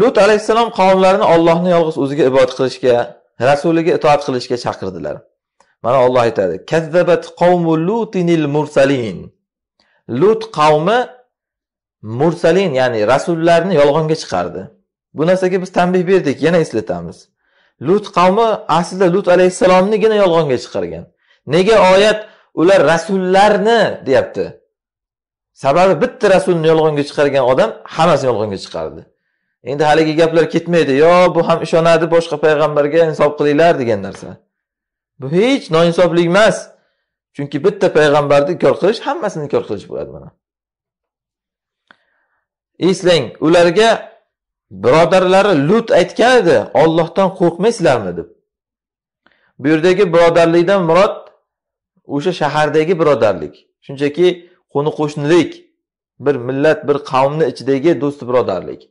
lut alayhissalom qavmlarini ollohni yolg'iz o'ziga ibodat qilishga rasuliga itoat qilishga chaqirdilar mana olloh aytadi kazzabat qavmu lutinil mursalin lut qavmi mursalin ya'ni rasullarni yolg'onga chiqardi bu narsaga biz tanbeh berdik yana eslatamiz lut qavmi aslida lut alayhissalomnigina yolg'onga chiqargan nega oyat ular rasullarni deyapti sababi bitta rasulni yolg'onga chiqargan odam hammasini yolg'onga chiqardi endi haligi gaplar ketmaydi yo bu ham ishonadi boshqa payg'ambarga insof qilinglar degan narsa bu hech noinsoflik emas chunki bitta payg'ambarni inkor qilish hammasini inkor qilish bo'ladi mana eslang ularga birodarlari lut aytgan edi ollohdan qo'rqmaysizlarmi deb bu yerdagi birodarlikdan murod o'sha shahardagi birodarlik shunchaki qo'ni qo'shnilik bir millat bir qavmni ichidagi do'sti birodarlik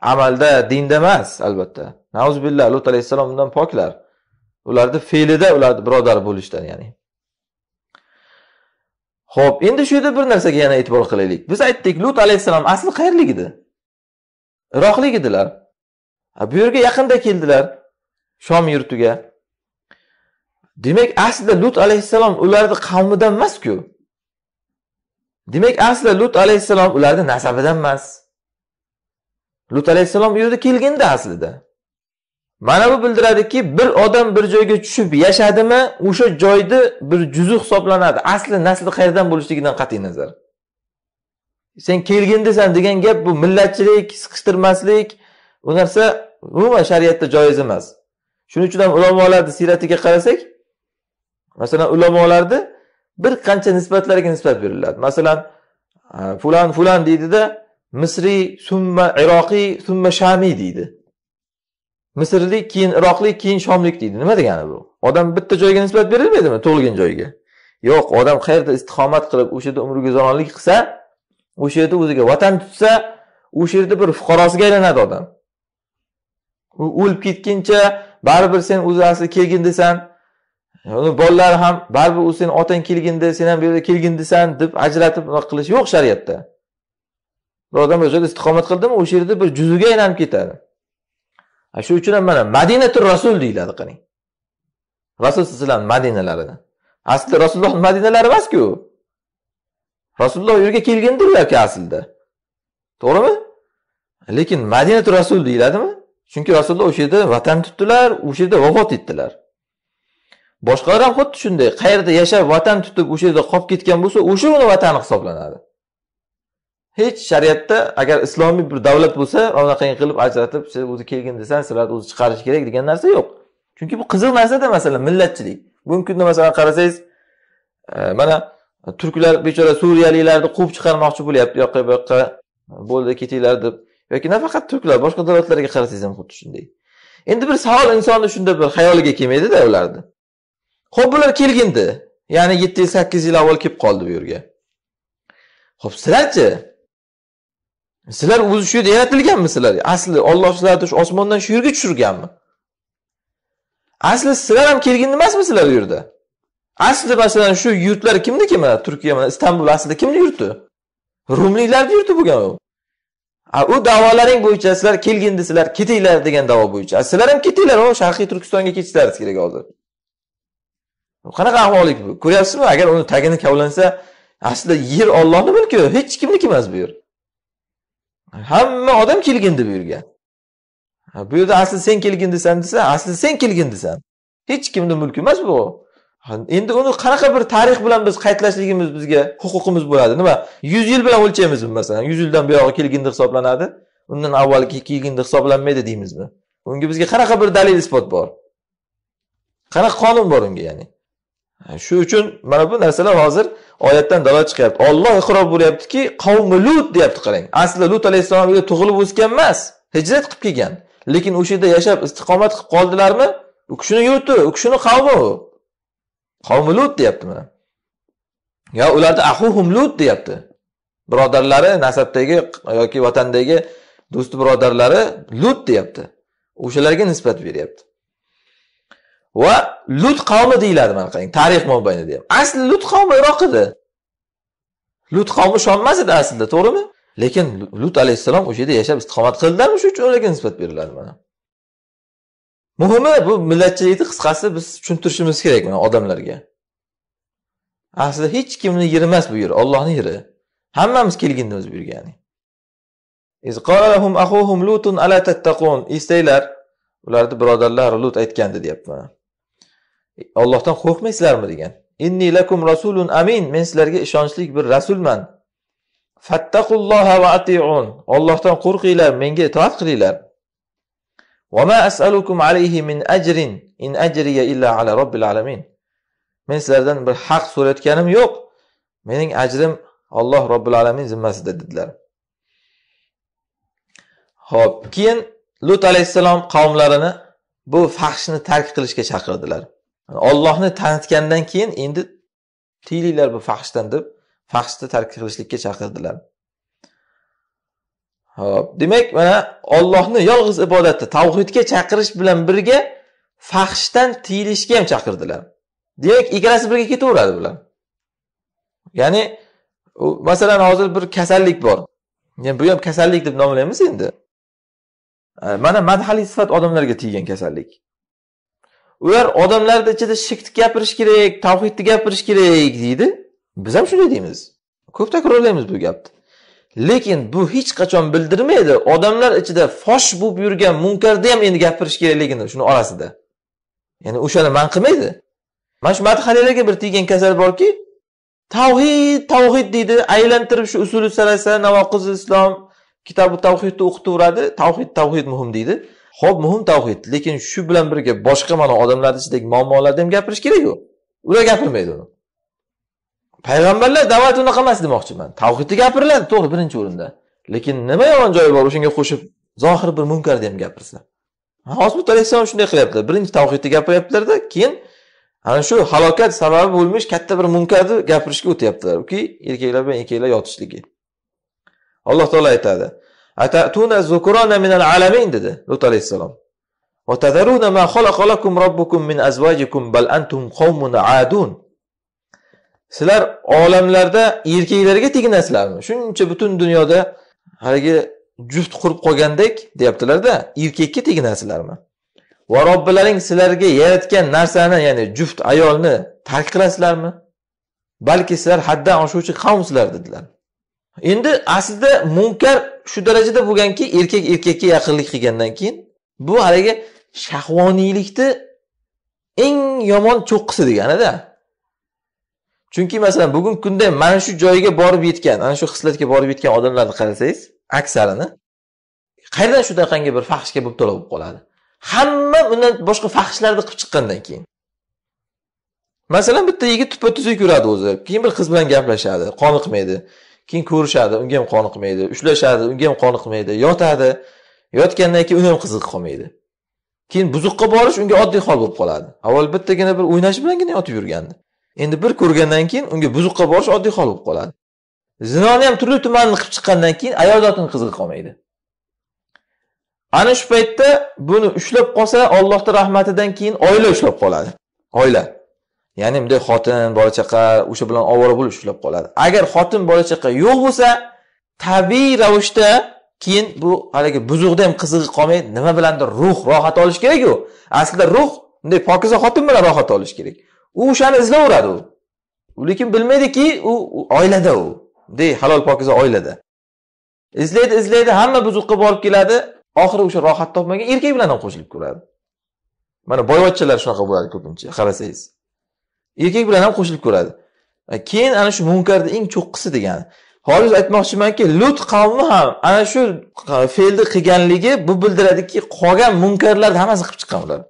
amalda dinda emas albatta nauzubillah lut alayhissalom undan poklar ularni fe'lida ularni birodar bo'lishdan ya'ni ho'p endi shu yerda bir narsaga yana e'tibor qilaylik biz aytdik lut alayhissalom asli qayerlik edi iroqlik edilar bu yerga yaqinda keldilar shom yurtiga demak aslida lut alayhissalom ularni qavmidan emasku demak aslida lut alayhissalom ularni nasabidan emas lut alayhissalom u yerda kelganda aslida mana bu bildiradiki bir odam bir joyga tushib yashadimi o'sha joyni bir juzi hisoblanadi asli nasli qayerdan bo'lishligidan qat'iy nazar sen kelgindasan degan gap bu millatchilik siqishtirmaslik bu narsa umuman shariatda joiz emas shuning uchun ham ulamolarni siyratiga qarasak masalan ulamolarni bir qancha nisbatlarga nisbat beriladi masalan fulan fulan deydida misriy summa iroqiy summa shamiy deydi misrlik keyin iroqlik keyin shomlik deydi nima degani bu odam bitta joyga nisbat berilmaydimi tug'ilgan joyiga yo'q odam qayerda istiqomat qilib o'sha yerda umri guzaronlik qilsa o'sha yerda o'ziga vatan tutsa o'sha yerda bir fuqarosiga aylanadi odam u o'lib ketguncha baribir sen o'zi asli kelgin desan uni bolalari ham baribir u seni otang kelgindi sen ham bu yerda desan deb ajratib qilish yo'q shariatda bir odam o'sha yerda istiqomat qildimi o'sha yerda bir juziga aylanib ketadi shu uchun ham mana madinatul rasul deyiladi qarang rasul alayhivasallam madinalarini aslida rasululloh madinalari emasku rasululloh u yerga kelganda ularga aslida to'g'rimi lekin madinatu rasul deyiladimi chunki rasululloh o'sha yerda vatan tutdilar o'sha yerda vafot etdilar boshqalar ham xuddi shunday qayerda yashab vatan tutib o'sha yerda qolib ketgan bo'lsa o'sha uni vatani hisoblanadi hech shariatda agar islomiy bir davlat bo'lsa anaqangi qilib ajratib siz o'zi kelgin desan sizlarni o'zi chiqarish kerak degan narsa yo'q chunki bu qiziq narsada masalan millatchilik bugungi kunda masalan qarasangiz e, mana turklar bechora suriyaliklarni quvib chiqarmoqchi bo'lyapti yoqqa bu yoqqa bo'ldi ketinglar deb yoki nafaqat turklar boshqa davlatlarga qarasangiz ham xuddi shunday endi bir savol insonni shunda bir xayoliga kelmaydida ularni ho'p bular kelgindi ya'ni yetti yil sakkiz yil avval kelib qoldi bu yerga ho'p sizlarchi sizlar o'zi shu yerda yaratilganmisizlar asli olloh sizlarni shu osmondan shu yerga tushirganmi asli sizlar ham kelgin emasmi sizlar u yerda asli masalan shu yurtlar kimniki mana turkiya mana istanbul aslida kimni yurti rumliklarni yurti bo'lgan u u davolaring bo'yicha sizlar kelgin sizlar ketinglar degan davo bo'yicha sizlar ham ketinglar u sharqiy turkistonga ketishlaringiz kerak hozir qanaqa ahvollik bu ko'ryapsizmi agar uni tagini kavlansa aslida yer ollohni mulki hech kimniki emas bu yer hamma odam kelgin deb yurgan bu yerda asli sen kelgin desam desa asli sen kelgin desam hech kimni mulki emas bu endi uni qanaqa bir tarix bilan biz qaytlashligimiz bizga huquqimiz bo'ladi nima yuz yil bilan o'lchaymizmi masalan yuz yildan buyog'i kelgindi hisoblanadi undan avvalgi kelgindi hisoblanmaydi deymizmi unga bizga qanaqa bir dalil isbot bor qanaqa qonun bor unga ya'ni shu uchun mana bu narsalar hozir oyatdan dalolat chiqyapti olloh iqror bo'lyaptiki qavmi lut deyapti qarang aslida lut alayhissalom uyda tug'ilib o'sgan emas hijrat qilib kelgan lekin o'sha yerda yashab istiqomat qilib qoldilarmi u kishini yurti u kishini qavmi u qavmi lut deyapti mana yo ularni ahuhum lut deyapti birodarlari nasabdagi yoki vatandagi do'sti birodarlari lut deyapti o'shalarga nisbat beryapti va Lut qavmi deyiladi mana qarang, tarix mobaynida ham. Asli Lut qavmi Iroq edi. Lut qavmi Shom emas edi aslida, to'g'rimi? Lekin Lut alayhissalom o'sha yerda yashab istiqomat qildilar, shuning uchun ularga nisbat beriladi mana. Muhimi bu millatchilikni qisqasi biz tushuntirishimiz kerak mana odamlarga. Aslida hech kimni yeri emas bu yer, Allohning yeri. Hammamiz kelgindimiz bu yerga ya'ni. Iz lutun ala Istaylar, ularni birodarlar Lut aytgandi deyapman. ollohdan e, qo'rqmaysizlarmi degan inni lakum rasulun amin men sizlarga ishonchli bir rasulman fattaqulloha va atiun ollohdan qo'rqinglar menga itoat qilinglar vama asalukum alayhi min ajrin in ajriya illa ala robbil alamin men sizlardan bir haq so'rayotganim yo'q mening ajrim olloh robbil alamin zimmasida dedilar ho'p keyin lut alayhissalom qavmlarini bu fahshni tark qilishga chaqirdilar ollohni tanitgandan keyin endi tiyilinglar bu fahshdan deb fahshni tark qilishlikka chaqirdilar ho'p demak mana ollohni yolg'iz ibodati tavhidga chaqirish bilan birga fahshdan tiyilishga ham chaqirdilar demak ikkalasi birga ketaveradi bular ya'ni masalan hozir bir kasallik bor bu ham kasallik deb nomlaymiz endi mana madhali sifat odamlarga tiygan kasallik ular odamlarni ichida shirkni gapirish kerak tavhidni gapirish kerak deydi biz ham shunday deymiz ko'p takrorlaymiz bu gapni lekin bu hech qachon bildirmaydi odamlar ichida fosh bo'lib yurgan munkarni ham endi gapirish kerakligini shuni orasida ya'ni o'shani man qilmaydi mana shu madhaliyalarga bir teggan kasal borki tavhid tavhid deydi aylantirib shu usuli salasa navoqiz islom kitobi tavhidni o'qitaveradi tavhid tavhid muhim deydi ho'p muhim tavhid lekin shu bilan birga boshqa mana odamlarni ichidagi muammolarni ham gapirish kerakku ular gapirmaydi uni payg'ambarlar da'vat unaqa emas demoqchiman tavhidni gapiriladi to'g'ri birinchi o'rinda lekin nima yomon joyi bor o'shanga qo'shib zohir bir munkarni ham gapirsa hozir alayhissalom shunday qilyaptilar birinchi tavhidni gapiryaptilarda keyin ana shu halokat sababi bo'lmish katta bir munkarni gapirishga o'tyaptilar erkaklar bilan erkaklar yotishligi alloh taolo aytadi atatuna zukurona minal alamin dedi lut alayhissalom وتذرون ما خلق لكم ربكم من أزواجكم بل أنتم قوم عادون sizlar olamlarda erkaklarga teginasizlarmi shuncha butun dunyoda haligi juft qurib qolgandek deyaptilarda erkakka teginasizlarmi va robbilaring sizlarga yaratgan narsani ya'ni juft ayolni tark qilasizlarmi balki sizlar haddan oshuvchi qavmsizlar dedilar endi aslida munkar shu darajada bo'lganki erkak erkakka yaqinlik qilgandan keyin bu haligi shahvoniylikni eng yomon cho'qqisi deganida chunki masalan bugungi kunda mana shu joyga borib yetgan ana shu xislatga borib yetgan odamlarni qarasangiz aksarini qayerdan shunaqangi bir fahshga mubtalo bo'lib qoladi hamma undan boshqa fahshlarni qilib chiqqandan keyin masalan bitta yigit tuppa tuzuk yuradi o'zi keyin bir qiz bilan gaplashadi qoniqmaydi keyin ko'rishadi unga ham qoniqmaydi ushlashadi unga ham qoniqmaydi yotadi yotgandan keyin uni ham qizig'i qolmaydi keyin buzuqqa borish unga oddiy hol bo'lib qoladi avval bittagina bir o'ynash bilangina yotib yurgandi endi bir ko'rgandan keyin unga buzuqqa borish oddiy hol bo'lib qoladi zinoni ham turli tumanini qilib chiqqandan keyin ayol zotini qizig'i qolmaydi ana shu paytda buni ushlab qolsa ollohni rahmatidan keyin oila ushlab qoladi oila ya'ni bunday xotin bola chaqa o'sha bilan ovora bo'lib ushlab qoladi agar xotin bola chaqa yo'q bo'lsa tabiiy ravishda keyin bu haligi buzuqda ham qizig'i qolmaydi nima bilandir ruh rohat olish kerak-ku. aslida ruh bunday pokiza xotin bilan rohat olish kerak u o'shani izlaveradi u lekin bilmaydiki u oilada u bunday halol pokiza oilada izlaydi izlaydi hamma buzuqqa borib keladi oxiri o'sha rohat topmagan erkak bilan ham qo'shilib ko'radi mana boyvachchalar shunaqa bo'ladi ko'pincha qarasangiz erkak bilan ham qo'shilib ko'radi keyin ana shu munkarni eng cho'qqisi degani hozir aytmoqchimanki lut qavmi ham ana shu fe'lni qilganligi bu bildiradiki qolgan munkarlarni hammasi qilib chiqqan ular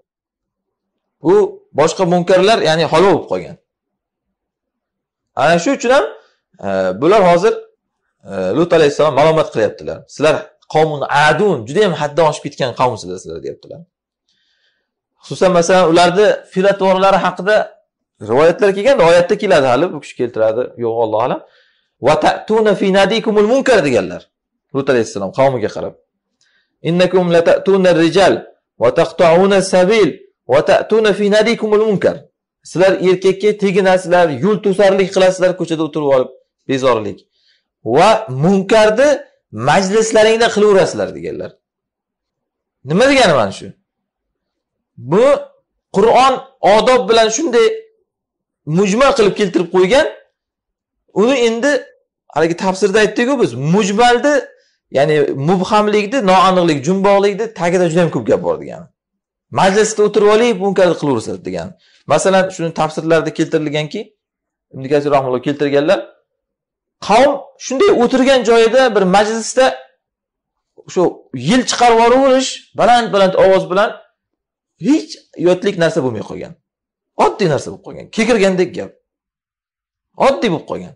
u boshqa munkarlar ya'ni halol bo'lib qolgan ana shu uchun ham e, bular hozir e, lut alayhissalom malomat qilyaptilar sizlar qavmun adun juda yam haddan oshib ketgan qavmsizlar sizlar deyaptilar xususan masalan ularni fil'atvorlari haqida rivoyatlar kelgan oyatda keladi hali bu kishi keltiradi yo'q alloh alam va tatuna fi nadikumul munkar deganlar lut alayhissalom qavmiga qarab innakum rijal va taqtauna sabil va tatuna fi nadikumul munkar sizlar erkakka teginasizlar yo'l to'sarlik qilasizlar ko'chada o'tirib olib bezorilik va munkarni majlislaringda qilaverasizlar deganlar nima degani mana shu bu Qur'on odob bilan shunday mujmal qilib keltirib qo'ygan uni endi haligi tafsirda aytdikku biz mujmalni ya'ni mubhamlikni noaniqlik jumboqlikni tagida juda yam ko'p gap bor degani majlisda o'tirib olib munkarni qilaverasiz degani masalan shuni tafsirlarda keltirilganki keltirganlar qavm shunday o'tirgan joyida bir majlisda o'sha yil chiqarib yuborish baland baland ovoz bilan hech yodlik narsa bo'lmay qolgan oddiy narsa bo'lib qolgan kekirgandek gap oddiy bo'lib qolgan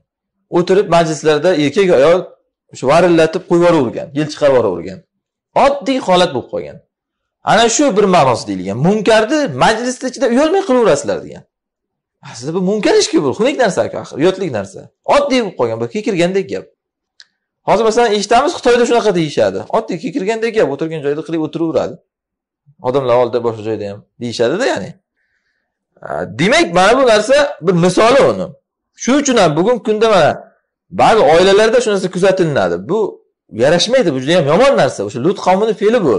o'tirib majlislarda erkak ayol o'sha varillatib qo'yib yuboravergan yil chiqarib yuboravergan oddiy holat bo'lib qolgan ana shu bir ma'nosi deyilgan munkarni majlisni ichida uyalmay qilaverasizlar degan aslida bu munkar ishku bu xunuk narsa axir uyatlik narsa oddiy bo'lib qolgan bu kekirgandek gap hozir masalan eshitamiz xitoyda shunaqa deyishadi oddiy kekirgandek gap o'tirgan joyda qilib o'tiraveradi odamlar oldida boshqa joyda ham deyishadida ya'ni demak mana bu narsa bir misoli uni shuning uchun ham bugungi kunda mana ba'zi oilalarda shu narsa kuzatilinadi bu yarashmaydi bu juda yam yomon narsa o'sha lut qavmini fe'li bu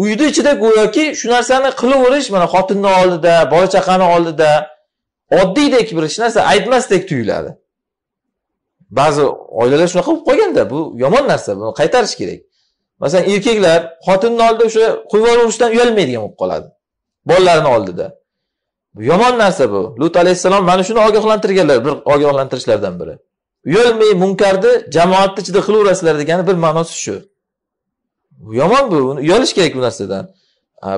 uyni ichida go'yoki shu narsani qilaverish mana xotinni oldida bola chaqani oldida oddiydek bir hech narsa aytmasdek tuyuladi ba'zi oilalar shunaqa bo'lib qolganda bu yomon narsa buni qaytarish kerak masalan erkaklar xotinni oldida o'sha qo'yib yuborishdan uyalmaydigan bo'lib qoladi bolalarni oldida yomon narsa bu lut alayhissalom mana shuni ogohlantirganlar bir ogohlantirishlardan biri uyalmay munkarni jamoatni ichida qilaverasizlar degani bir ma'nosi shu yomon bu uyalish kerak bu narsadan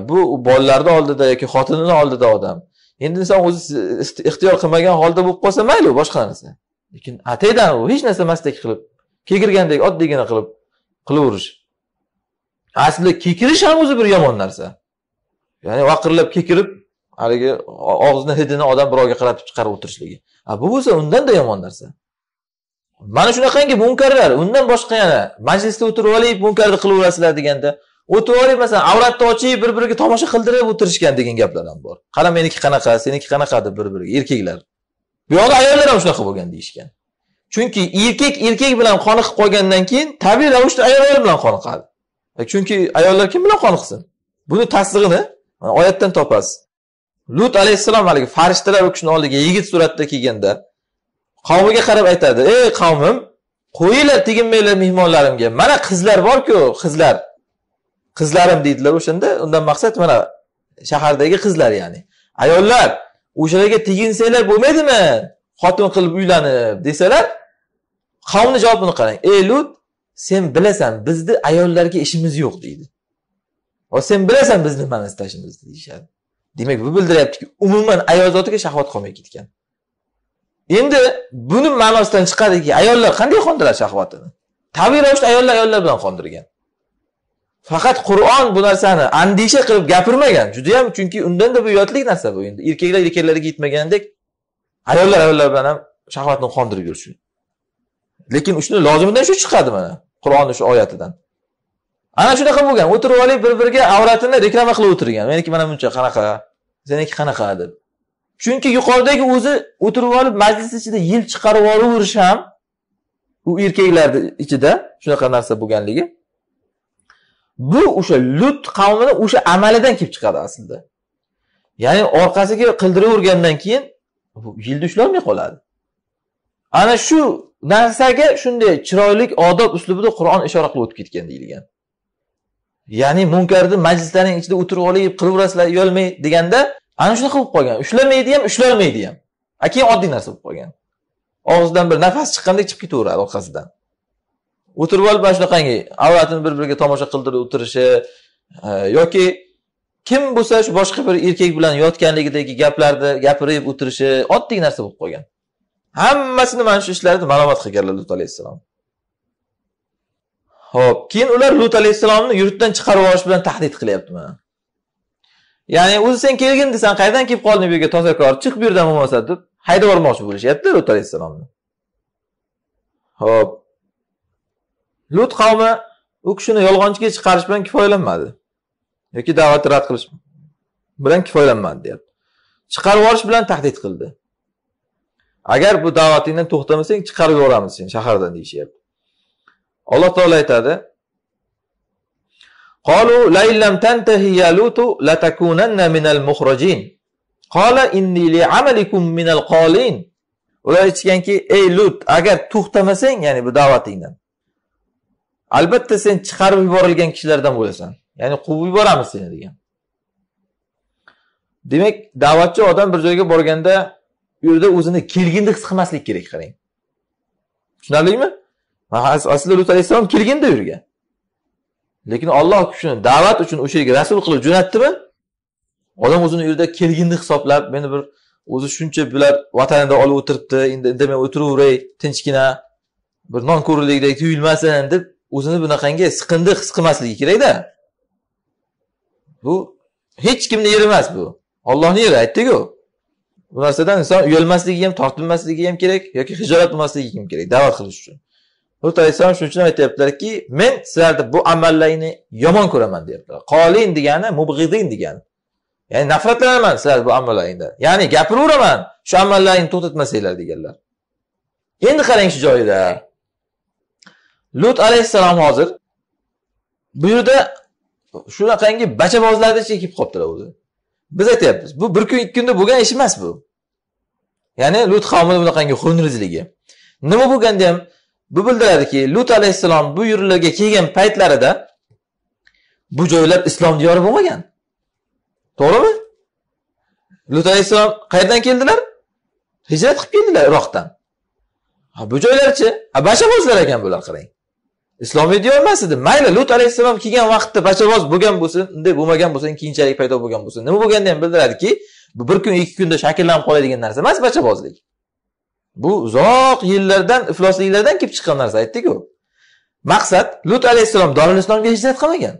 bu bolalarni oldida yoki xotinini oldida odam endi inson o'zi ixtiyor qilmagan holda bo'lib qolsa mayli boshqa narsa lekin ataydan u hech narsa emasdek qilib kekirgandek oddiygina qilib qilaverish aslida kekirish ham o'zi bir yomon narsa ya'ni vaqirlab kekirib haligi og'zini hidini odam birovga qaratib chiqarib o'tirishligi bu bo'lsa undanda yomon narsa mana shunaqangi munkarlar undan boshqa yana majlisda o'tirib olib munkarni qilaverasizlar deganda o'tirib olib masalan avratni ochib bir biriga tomosha qildirib o'tirishgan degan gaplar ham bor qara meniki qanaqa seniki qanaqa deb bir biriga erkaklar bu yoqda ayollar ham shunaqa bo'lgan deyishgan chunki erkak erkak bilan qoniqib qolgandan keyin tabiiy ravishda ayollar bilan qoniqadi e, chunki ayollar kim bilan qoniqsin buni tasdig'ini oyatdan topasiz lut alayhissalom haligi farishtalar u kishini oldiga yigit suratida kelganda qavmiga qarab aytadi ey qavmim qo'yinglar teginmanglar mehmonlarimga mana qizlar borku qizlar qizlarim deydilar o'shanda undan maqsad mana shahardagi qizlar ya'ni ayollar o'shalarga teginsanglar bo'lmaydimi xotin qilib uylanib desalar qavmni javobini qarang ey lut sen bilasan bizni ayollarga ishimiz yo'q deydi va sen bilasan biz nimani istashimizni deyishadi demak bu bildiryaptiki umuman ayol zotiga shahvat qolmay ketgan endi buni ma'nosidan chiqadiki ayollar qanday qondiradi shahvatini tabiiy ravishda ayollar ayollar bilan qondirgan faqat qur'on bu narsani andisha qilib gapirmagan judayam chunki undanda bu yodlik narsa bu endi erkaklar erkaklarga yetmagandek ayollar ayollar bilan ham shahvatni qondirib yursin lekin shuni lozimidan shu chiqadi mana qur'onni shu oyatidan ana shunaqa bo'lgan o'tirib olib bir biriga avratini reklama qilib o'tirgan meniki mana buncha qanaqa seniki qanaqa deb chunki yuqoridagi o'zi o'tirib olib majlis ichida yil chiqarib olaverish ham u erkaklarni ichida shunaqa narsa bo'lganligi bu o'sha lut qavmini o'sha amalidan kelib chiqadi aslida ya'ni orqasiga qildiravergandan keyin yilda ushlolmay qoladi ana shu narsaga shunday chiroyli odob uslubida qur'on ishora qilib o'tib ketgan deyilgan ya'ni munkarni majlislarning ichida o'tirib olib qilaverasizlar uyalmay deganda ana shunaqa bo'lib qolgan ushlamaydi ham ushlamaydi ham a keyin oddiy narsa bo'lib qolgan og'zidan bir nafas chiqqandek chiqib ketaveradi orqasidan o'tirib olib mana shunaqangi avratini bir biriga tomosha qildirib o'tirishi yoki kim bo'lsa shu boshqa bir erkak bilan yotganligidagi gaplarni gapirib o'tirishi oddiy narsa bo'lib qolgan hammasini mana shu ishlarni malomat qilganlar lut alayhissalom Xo'p, keyin ular Lut alayhisalomni yurtdan chiqarib yuborish bilan tahdid qilyaptimi? Ya'ni o'zi sen kelgin desan, qayerdan kelib qolding bu yerga tozakor, chiq bu yerdan bo'lmasa deb haydab yubormoqchi bo'lishyapti Lut alayhisalomni. Xo'p. Lut qavmi u kishini yolg'onchiga chiqarish bilan kifoyalanmadi. yoki da'vatni rad qilish bilan kifoyalanmadi deyapti. Chiqarib yuborish bilan tahdid qildi. Agar bu da'vatingdan to'xtamasang, chiqarib yuboramiz seni shahardan deyishyapti. Alloh taolo aytadi: "Qalu la illam tantahi ya lutu latakunanna minal mukhrajin." Qala inni li'amalikum minal qolin. Ular aytishganki, "Ey Lut, agar to'xtamasang, ya'ni bu da'vatingdan, albatta sen chiqarib yuborilgan kishilardan bo'lasan." Ya'ni quvib yuboramiz seni degan. Demak, da'vatchi odam bir joyga borganda u yerda o'zini kelgindi his qilmaslik kerak, qarang. Tushunarlimi? aslida lut alayhissalom kelganda u yerga lekin olloh shuni da'vat uchun o'sha yerga rasul qilib jo'natdimi odam o'zini u yerda kelginni hisoblab meni bir o'zi shuncha bular vatanida olib o'tiribdi endi indamay o'tiraveray tinchgina bir non nonko'rlikdek tuyulmasin deb o'zini bunaqangi siqindi his qilmasligi kerakda bu hech kimni yeri emas bu ollohni yeri aytdiku bu narsadan inson uyalmasligi ham tortinmasligi ham kerak yoki hijolat qilmasligi ham kerak da'vat qilish uchun Lut alayhissalom shuning uchun aytyaptilarki, men sizlarni bu amallaringni yomon ko'raman deyaptilar. Qolin degani mubghidin degani. Ya'ni nafratlanaman sizlar bu amallaringdan. Ya'ni gapiraveraman, shu amallaringni to'xtatmasanglar deganlar. Endi qarang shu joyida. Lut alayhissalom hozir bu yerda shunaqangi ichiga kelib qolibdilar o'zi. Biz aytyapmiz, bu bir kun, ikki kunda bo'lgan ish emas bu. Ya'ni Lut qavmini bunaqangi xunrizligi Nima bo'lganda ham bu bildiradiki lut alayhissalom bu yerlarga kelgan paytlarida bu joylar islom diyori bo'lmagan to'g'rimi lut alayhissalom qayerdan keldilar hijrat qilib keldilar iroqdan bu joylarchi bashabo'zlar ekan bular qarang islomiy diyor emas edi mayli lut alayhissalom kelgan vaqtda bashaboz bo'lgan bo'lsin unday bo'lmagan bo'lsin keyinchalik paydo bo'lgan bo'lsin nima bo'lganda ham bildiradiki bu bir kun ikki kunda shakllanib qoladigan narsa emas bashabozlik Bu uzoq yillardan iflosliklardan kelib chiqqan narsa aytdiku ku Maqsad Lut alayhissalom Darul Islomga hijrat qilmagan.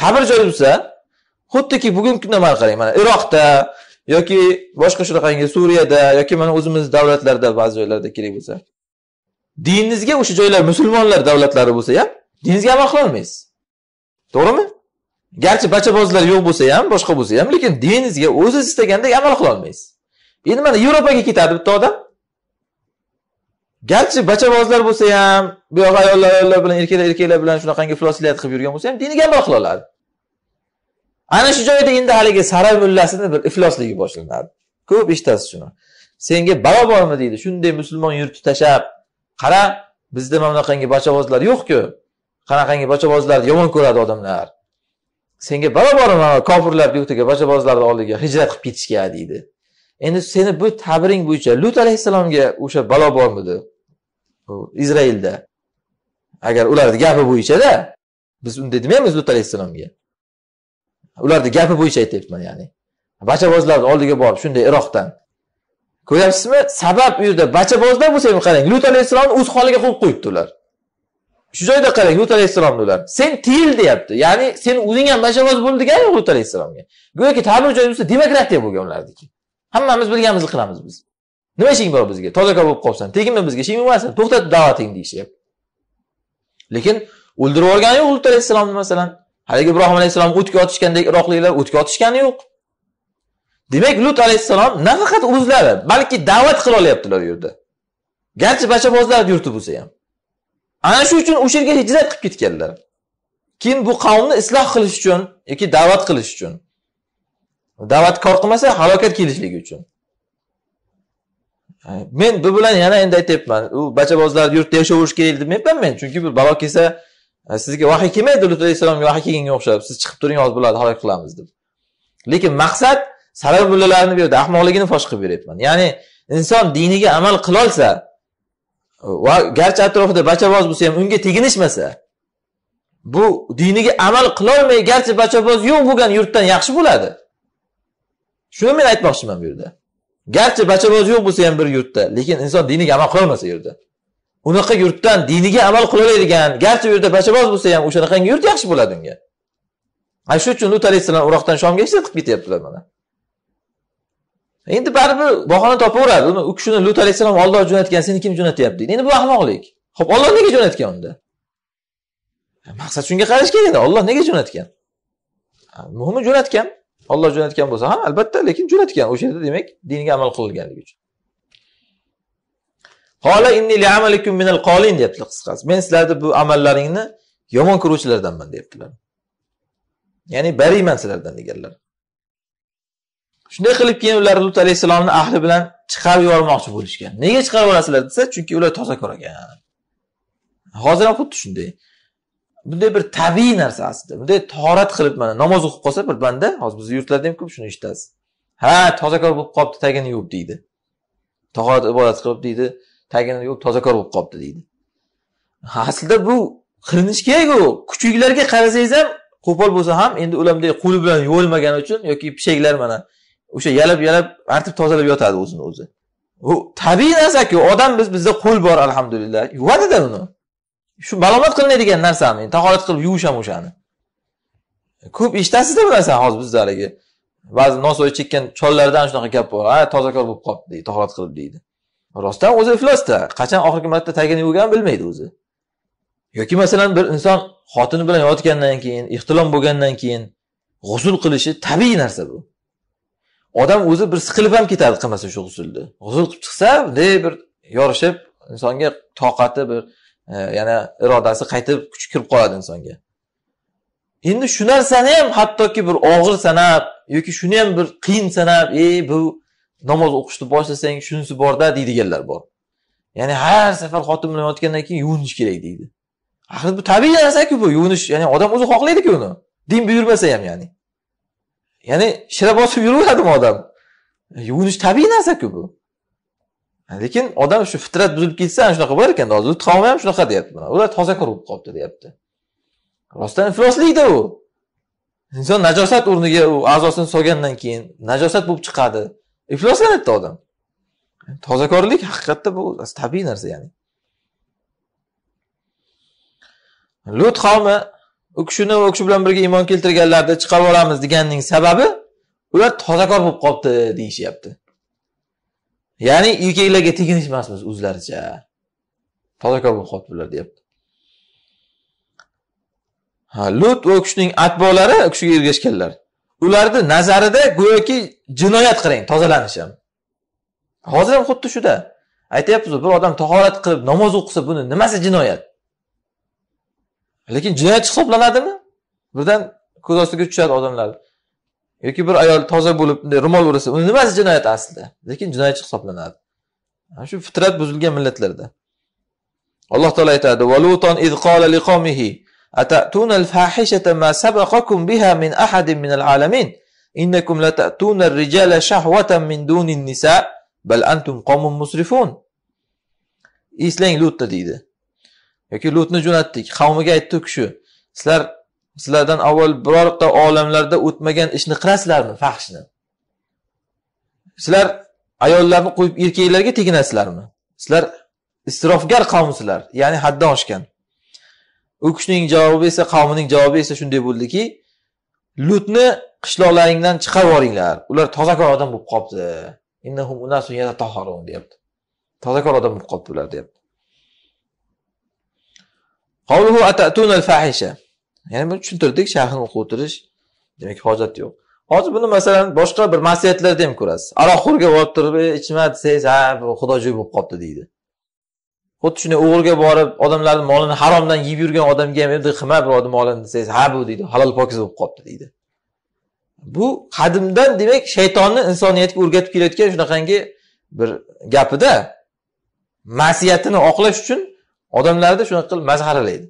Ta'bir joyi bo'lsa, xuddiki bugungi kunda mana qarang, mana Iroqda yoki boshqa shunaqangi Suriyada yoki mana o'zimizni davlatlarda ba'zi joylarda kerak bo'lsa, diningizga o'sha joylar musulmonlar davlatlari bo'lsa ham, diningizga amal qila olmaysiz. To'g'rimi? Garchi bachabozlar yo'q bo'lsa ham, boshqa bo'lsa ham, lekin diningizga o'zingiz istagandek amal qila olmaysiz. Endi mana Yevropaga ketadi bitta odam, garchi bachavozlar bo'lsa ham buyog'i ayollar ayollar bilan erkaklar erkaklar bilan shunaqangi filosofiyat qilib yurgan bo'lsa ham diniga amal qila oladi ana shu joyda endi haligi saray mullasini bir iflosligi boshlanadi ko'p eshitasiz shuni senga balo bormi deydi shunday musulmon yurtni tashlab qara bizda mana bunaqangi bachavozlar yo'qku qanaqangi bachavozlarni yomon ko'radi odamlar senga balo bormi kofirlarni yurtiga bachavozlarni oldiga hijrat qilib ketishga deydi endi seni bu tabiring bo'yicha lut alayhissalomga o'sha balo bormidi bu izrailda agar ularni gapi bo'yichada biz unday demaymiz lut alayhissalomga ularni gapi bo'yicha aytyapman ya'ni bachabozlarni oldiga borib shunday iroqdan ko'ryapsizmi sabab u yerda bachabozlar bo'lsa ham qarang lut alayhissalomni o'z holiga qo'yib qo'yibdi ular shu joyda qarang lut alayhissalomni ular sen tiyil deyapti ya'ni sen o'zing ham basharoz bo'l degani lut alayhissalomga go'yoki ta'bir joiz bo'lsa demokratiya bo'lgan ularniki hammamiz bilganimizni qilamiz biz nima ishing bor bizga tozaka bo'lib qolibsan teginma bizga ishing bo'lmasin to'xtat da'vatingni deyishyapti lekin o'ldirib yuborgani yo'q lut alayhissalomni masalan haligi ibrohim alayhissalom o'tga otishgandek iroqliklar o'tga otishgani yo'q demak lut alayhissalom nafaqat o'zlari balki da'vat qila olyaptilar u yerda garchi bashabozlar yurti bo'lsa ham ana shu uchun o'sha yerga hijrat qilib ketganlar keyin bu qavmni isloh qilish uchun yoki da'vat qilish uchun da'vatkor qilmasa halokat kelishligi uchun men bu bilan yana endi aytyapman u bachabozlar yurtda yashayverish kerak demayapman men chunki bu balo kelsa sizga vahiy kelmaydi lut alayhissalomga vahiy kelganga o'xshab siz chiqib turing hozir bularni halok qilamiz deb lekin maqsad sarv mullalarni bu yerda ahmoqligini fosh qilib beryapman ya'ni inson diniga amal qilolsa va garchi atrofida bachaboz bo'lsa ham unga teginishmasa bu diniga amal qilolmay garchi bachaboz yo'q bo'lgan yurtdan yaxshi bo'ladi shuni men aytmoqchiman bu yerda garchi bachabozi yo'q bo'lsa ham bir yurtda lekin inson diniga amal qilolmasa yerda unaqa yurtdan diniga amal qilolaydigan garchi u yerda bachaboz bo'lsa ham o'shanaqangi yurt yaxshi bo'ladi unga ana shuning uchun lut alayhissalom iroqdan shomga hijrat qilib ketyaptilar mana endi baribir bahona topaveradi u kishini lut alayhissalom olloh jo'natgan seni kim jo'natyapti deydi endi bu ahmoqlik ho'p olloh nega jo'natgan unda maqsad shunga qarash kerak edi olloh nega jo'natgan muhimi jo'natgan olloh jo'natgan bo'lsa ha albatta lekin jo'natgan o'sha yerda demak dinga amal qilinganligi uchun qola inni li amalikum minal qolin deyaptilar qisqasi men sizlarni bu amallaringni yomon ko'ruvchilardanman deyaptilar ya'ni bariyman sizlardan deganlar shunday qilib keyin ular lut alayhissalomni ahli bilan chiqarib yubormoqchi bo'lishgan nega chiqarib yuborasizlar desa chunki ular toza ko'rgan hozir ham xuddi shunday bunday bir tabiiy narsa aslida bunday torat qilib mana namoz o'qib qolsa bir banda hozir bizni yurtlarda ham ko'p shuni eshitasiz ha tozakor bo'lib qolibdi tagini yuvib deydi tahorat ibodat qilib deydi tagini yuvib tozakor bo'lib qolibdi deydi aslida bu qilinishi kerakku kuchuklarga qarasangiz ham qo'pol bo'lsa ham endi ular bunday qo'li bilan yuvolmagani uchun yoki pishaklar mana o'sha yalab yalab artib tozalab yotadi o'zini o'zi bu tabiiy narsaku odam biz bizda qo'l bor alhamdulillah yuvadida uni shu balomat qilinadigan narsami tahorat qilib yuvish ham o'shani ko'p eshitasizda bu narsani hozir bizda haligi ba'zi nosvoy chekkan chollardan shunaqa gap bor ha tozakor bo'lib qolibdi deydi tahorat qilib deydi rostdan o'zi iflosda qachon oxirgi marta tagini yuvganini bilmaydi o'zi yoki masalan bir inson xotini bilan yotgandan keyin ixtilom bo'lgandan keyin g'usul qilishi tabiiy narsa bu odam o'zi bir siqilib ham ketadi qilmasa shu g'usulni g'usul qilib chiqsa bunday bir yorishib insonga toqati bir yana irodasi qaytib kuchi kirib qoladi insonga endi shu narsani ham hattoki bir og'ir sanab yoki shuni ham bir qiyin sanab ey bu namoz o'qishni boshlasang shunisi borda deydiganlar bor ya'ni har safar xotin bilan yotgandan keyin yuvinish kerak deydi axir bu tabiiy narsaku bu yuvinish ya'ni odam o'zi xohlaydiku uni din buyurmasa ham ya'ni ya'ni shira bosib yuraveradimi odam yuvinish tabiiy narsaku bu lekin odam shu fitrat buzilib ketsa ana shunaqa bo'lar ekan hozir lutxonova ham shunaqa deyapti mana ular tozakor bo'lib qolibdi deyapti rostdan ifloslikda u inson najosat o'rniga u a'zosini solgandan keyin najosat bo'lib chiqadi ifloslanadida odam tozakorlik haqiqatda bu tabiiy narsa ya'ni lut qavmi u kishini u kishi bilan birga iymon keltirganlarni chiqarib yuboramiz deganning sababi ular tozakor bo'lib qolibdi deyishyapti ya'ni erkaklarga teginishmasmiz o'zlaricha tadakabul bular deyapti ha lut va u kishining atbolari u kishiga ergashganlar ularni nazarida go'yoki jinoyat qarang tozalanish ham hozir ham xuddi shuda aytyapmizu bir odam tahorat qilib namoz o'qisa buni nimasi jinoyat lekin jinoyatchi hisoblanadimi birdan ko'z ostiga tushadi odamlar yoki bir ayol toza bo'lib ro'mol o'rasa uni nimasi jinoyat aslida lekin jinoyatchi hisoblanadi ana shu fitrat buzilgan millatlarda alloh taolo aytadi valuton iz qola liqomihi atatuna al-fahishata ma sabaqakum biha min ahadin min al-alamin innakum latatuna ar-rijala shahwatan min duni nisa bal antum qawmun musrifun eslang lutni deydi yoki lutni jo'natdik qavmiga aytdi kishi sizlar sizlardan avval birorta olamlarda o'tmagan ishni qilasizlarmi fahshni sizlar ayollarni qo'yib erkaklarga teginasizlarmi sizlar isrofgar qavmsizlar ya'ni haddan oshgan u kishining javobi esa qavmining javobi esa shunday bo'ldiki lutni qishloqlaringdan chiqarib yuboringlar ular tozakor odam bo'lib qolibdi deyapti tozakor odam bo'lib qolibdi ular deyapti ya'ni buni tushuntirdik o'qib o'tirish demak hojat yo'q hozir buni masalan boshqa bir masiyatlarda ham ko'rasiz aroqxo'rga borib turib ichma desangiz ha xudojo'y bo'lib qolibdi deydi xuddi shunday o'g'ilga borib odamlarni molini haromdan yeb yurgan odamga ham endi qilma birovni molini desangiz ha bu deydi halol pokiza bo'lib qolibdi deydi bu qadimdan demak shaytonni insoniyatga o'rgatib kelayotgan shunaqangi bir gapida masiyatini oqlash uchun odamlarni shunaqa qilib mazharalaydi